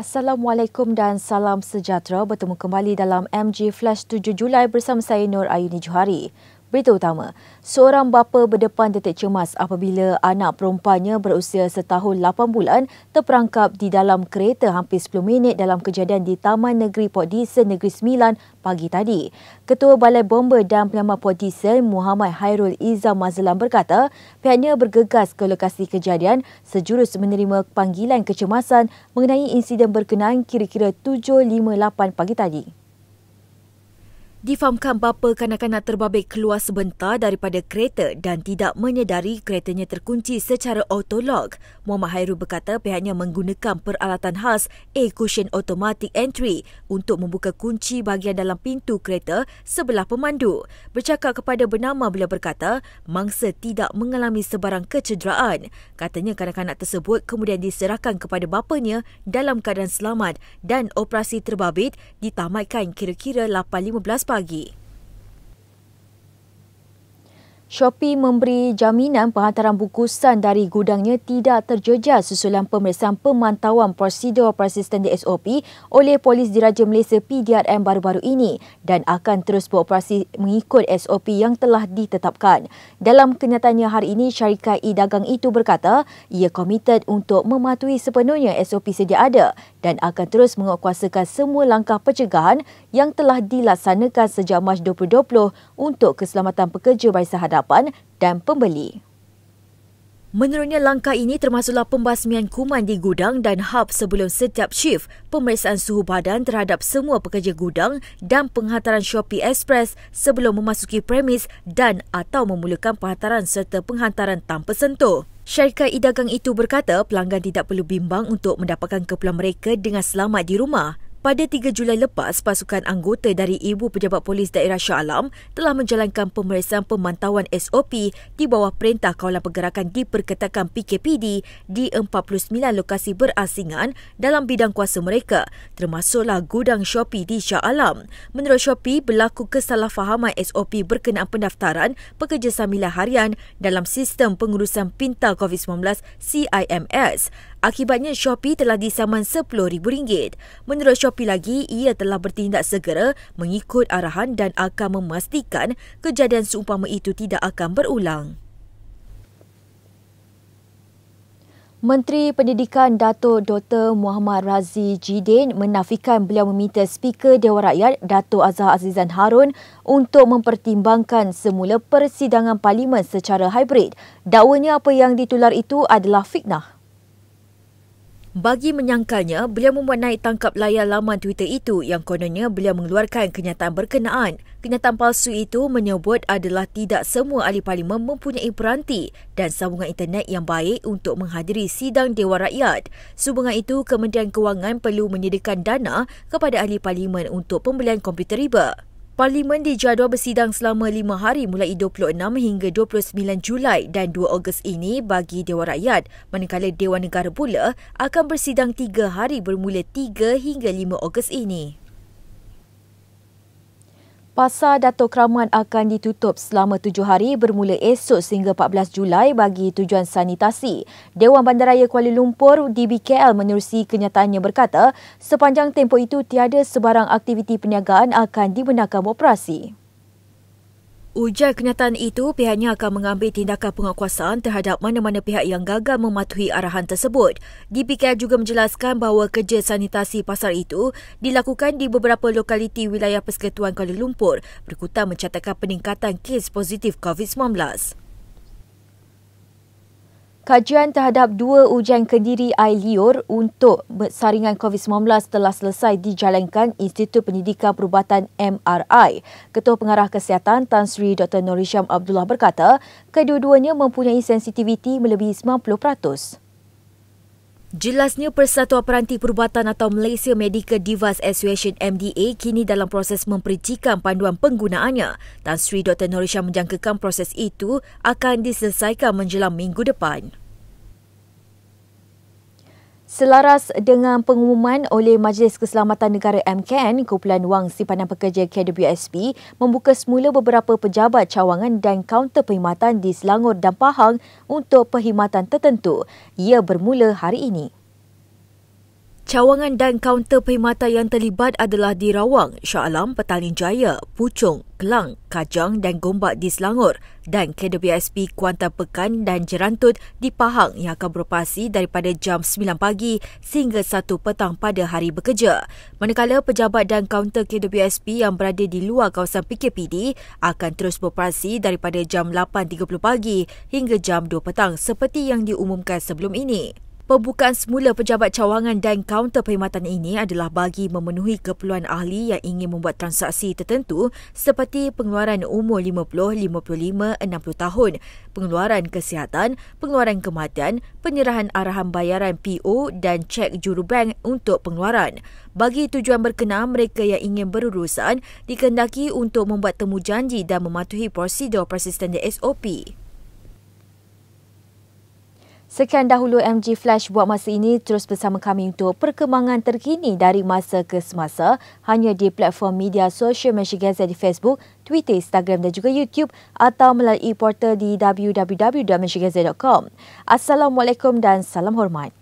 Assalamualaikum dan salam sejahtera. Bertemu kembali dalam MG Flash 7 Julai bersama saya Nur Ayuni Johari. Berita utama, seorang bapa berdepan detik cemas apabila anak perempuannya berusia setahun 8 bulan terperangkap di dalam kereta hampir 10 minit dalam kejadian di Taman Negeri Port Dickson, Negeri Sembilan pagi tadi. Ketua Balai Bomba dan Penyelamat Port Dickson, Muhammad Hairul Izzam Mazlan berkata pihaknya bergegas ke lokasi kejadian sejurus menerima panggilan kecemasan mengenai insiden berkenaan kira-kira 7.58 pagi tadi. Difahamkan bapa kanak-kanak terbabit keluar sebentar daripada kereta dan tidak menyedari keretanya terkunci secara autolog. Muhammad Hairul berkata pihaknya menggunakan peralatan khas A-Cushion Automatic Entry untuk membuka kunci bahagian dalam pintu kereta sebelah pemandu. Bercakap kepada bernama beliau berkata, mangsa tidak mengalami sebarang kecederaan. Katanya kanak-kanak tersebut kemudian diserahkan kepada bapanya dalam keadaan selamat dan operasi terbabit ditamatkan kira-kira 8.15 pagi. Shopee memberi jaminan penghantaran bungkusan dari gudangnya tidak terjejas susulan pemeriksaan pemantauan prosedur operasi standar SOP oleh Polis Diraja Malaysia PDRM baru-baru ini dan akan terus beroperasi mengikut SOP yang telah ditetapkan. Dalam kenyataannya hari ini, syarikat e-dagang itu berkata ia komited untuk mematuhi sepenuhnya SOP sedia ada dan akan terus menguatkuasakan semua langkah pencegahan yang telah dilaksanakan sejak Mac 2020 untuk keselamatan pekerja barisan hadapan penginapan dan pembeli. Menurutnya langkah ini termasuklah pembasmian kuman di gudang dan hub sebelum setiap shift, pemeriksaan suhu badan terhadap semua pekerja gudang dan penghantaran Shopee Express sebelum memasuki premis dan atau memulakan penghantaran serta penghantaran tanpa sentuh. Syarikat idagang itu berkata pelanggan tidak perlu bimbang untuk mendapatkan keperluan mereka dengan selamat di rumah. Pada 3 Julai lepas, pasukan anggota dari Ibu Pejabat Polis Daerah Shah Alam telah menjalankan pemeriksaan pemantauan SOP di bawah Perintah Kawalan Pergerakan di Diperketatkan PKPD di 49 lokasi berasingan dalam bidang kuasa mereka, termasuklah gudang Shopee di Shah Alam. Menurut Shopee, berlaku kesalahfahaman SOP berkenaan pendaftaran pekerja sambilan harian dalam sistem pengurusan pinta COVID-19 CIMS. Akibatnya Shopee telah disaman rm ringgit. Menurut Shopee lagi, ia telah bertindak segera mengikut arahan dan akan memastikan kejadian seumpama itu tidak akan berulang. Menteri Pendidikan Dato' Dr. Muhammad Razi Jidin menafikan beliau meminta Speaker Dewan Rakyat Dato' Azhar Azizan Harun untuk mempertimbangkan semula persidangan parlimen secara hybrid. Dakwanya apa yang ditular itu adalah fitnah bagi menyangkalnya beliau membuat naik tangkap layar laman Twitter itu yang kononnya beliau mengeluarkan kenyataan berkenaan. Kenyataan palsu itu menyebut adalah tidak semua ahli parlimen mempunyai peranti dan sambungan internet yang baik untuk menghadiri sidang Dewan Rakyat. Sehubungan itu, Kementerian Kewangan perlu menyediakan dana kepada ahli parlimen untuk pembelian komputer riba. Parlimen dijadual bersidang selama lima hari mulai 26 hingga 29 Julai dan 2 Ogos ini bagi Dewan Rakyat, manakala Dewan Negara pula akan bersidang tiga hari bermula 3 hingga 5 Ogos ini. Pasar Dato' Keramat akan ditutup selama tujuh hari bermula esok sehingga 14 Julai bagi tujuan sanitasi. Dewan Bandaraya Kuala Lumpur DBKL menerusi kenyataannya berkata sepanjang tempoh itu tiada sebarang aktiviti perniagaan akan dibenarkan operasi. Ujar kenyataan itu, pihaknya akan mengambil tindakan penguatkuasaan terhadap mana-mana pihak yang gagal mematuhi arahan tersebut. DPKR juga menjelaskan bahawa kerja sanitasi pasar itu dilakukan di beberapa lokaliti wilayah Persekutuan Kuala Lumpur berkutan mencatatkan peningkatan kes positif COVID-19. Kajian terhadap dua ujian kendiri air liur untuk saringan COVID-19 telah selesai dijalankan Institut Pendidikan Perubatan MRI. Ketua Pengarah Kesihatan Tan Sri Dr. Norisham Abdullah berkata, kedua-duanya mempunyai sensitiviti melebihi 90%. Jelasnya Persatuan Peranti Perubatan atau Malaysia Medical Device Association MDA kini dalam proses mempericikan panduan penggunaannya dan Sri Dr. Norisha menjangkakan proses itu akan diselesaikan menjelang minggu depan. Selaras dengan pengumuman oleh Majlis Keselamatan Negara MKN, Kumpulan Wang Simpanan Pekerja KWSP membuka semula beberapa pejabat cawangan dan kaunter perkhidmatan di Selangor dan Pahang untuk perkhidmatan tertentu. Ia bermula hari ini. Cawangan dan kaunter perkhidmatan yang terlibat adalah di Rawang, Shah Alam, Petaling Jaya, Puchong, Kelang, Kajang dan Gombak di Selangor dan KWSP Kuantan Pekan dan Jerantut di Pahang yang akan beroperasi daripada jam 9 pagi sehingga 1 petang pada hari bekerja. Manakala pejabat dan kaunter KWSP yang berada di luar kawasan PKPD akan terus beroperasi daripada jam 8.30 pagi hingga jam 2 petang seperti yang diumumkan sebelum ini. Pembukaan semula pejabat cawangan dan kaunter perkhidmatan ini adalah bagi memenuhi keperluan ahli yang ingin membuat transaksi tertentu seperti pengeluaran umur 50, 55, 60 tahun, pengeluaran kesihatan, pengeluaran kematian, penyerahan arahan bayaran PO dan cek jurubank untuk pengeluaran. Bagi tujuan berkenaan, mereka yang ingin berurusan dikendaki untuk membuat temu janji dan mematuhi prosedur persistennya SOP. Sekian dahulu MG Flash buat masa ini terus bersama kami untuk perkembangan terkini dari masa ke semasa hanya di platform media sosial Malaysia Gazette di Facebook, Twitter, Instagram dan juga YouTube atau melalui portal di www.malaysiagazette.com. Assalamualaikum dan salam hormat.